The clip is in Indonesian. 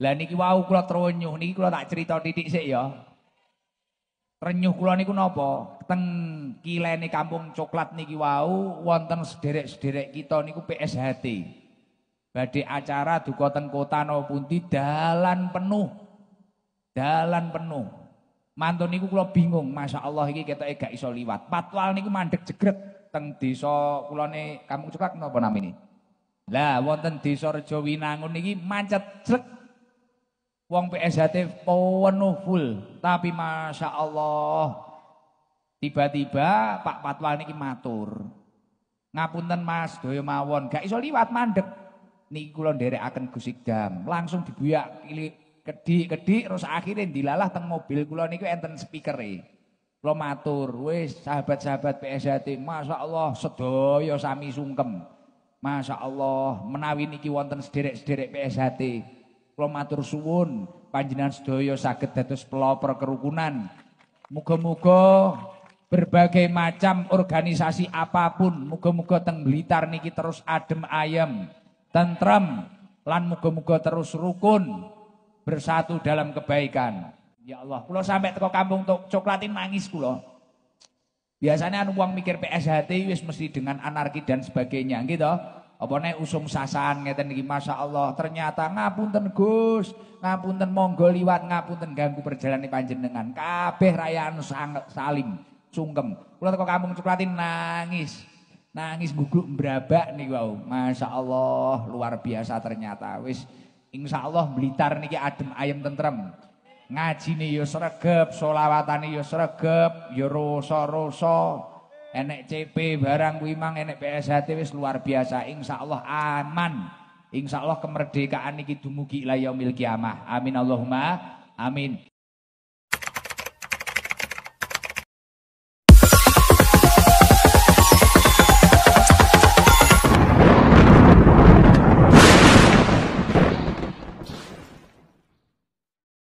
Lah niki wau kula trenyuh niki kula tak cerita titik sik ya. Renyuh kula niku napa? Teng kilene Kampung Coklat niki wau wonten sederek-sederek kita niku PSHT. Badhe acara duka teng kota napa pundi dalan penuh. Dalan penuh. Mantun niku kula bingung, Masya Allah iki ketoke gak iso liwat. Patwal niku mandek jegret teng desa nih Kampung Coklat napa namine? Lah wonten desa Rejo Winangun niki macet jrek Wong PSHT penuh full, tapi masya Allah tiba-tiba Pak Patwa ini matur. Ngapunten Mas, doyo mawon, gak iso liwat mandek. Niki kula nderekaken gusik jam langsung dibuyak kedik-kedik terus akhirnya dilalah teng mobil kula niku enten speakere. Kula matur, wis sahabat-sahabat PSHT, masya Allah sedoyo sami sungkem. Masya Allah menawi niki wonten sederek-sederek PSHT. Kula matur suwun panjenengan sedaya saged dados pelopor kerukunan. Muga-muga berbagai macam organisasi apapun muga-muga teng Blitar niki terus adem ayem, tentrem lan muga-muga terus rukun bersatu dalam kebaikan. Ya Allah, kula sampai teko kampung coklatin nangis kula. Biasanya anu uang mikir PSHT wis mesti dengan anarki dan sebagainya gitu apa nek usum sasan ngeten iki masyaallah ternyata ngapunten Gus ngapunten monggo liwat ngapunten ganggu perjalanan panjenengan kabeh rayaan saling sungkem kula teko kampung Cuklati nangis nangis guguk mbrabak niku wau masyaallah luar biasa ternyata wis insyaallah Blitar niki adem ayem tentrem ngajine yo ya sregep selawatane yo ya sregep yo ya rasa-rasa enek CP barang kuwi mang enek PSHT wis luar biasa insyaallah aman insyaallah kemerdekaan iki dumugi ila yaumil kiamah amin Allahumma amin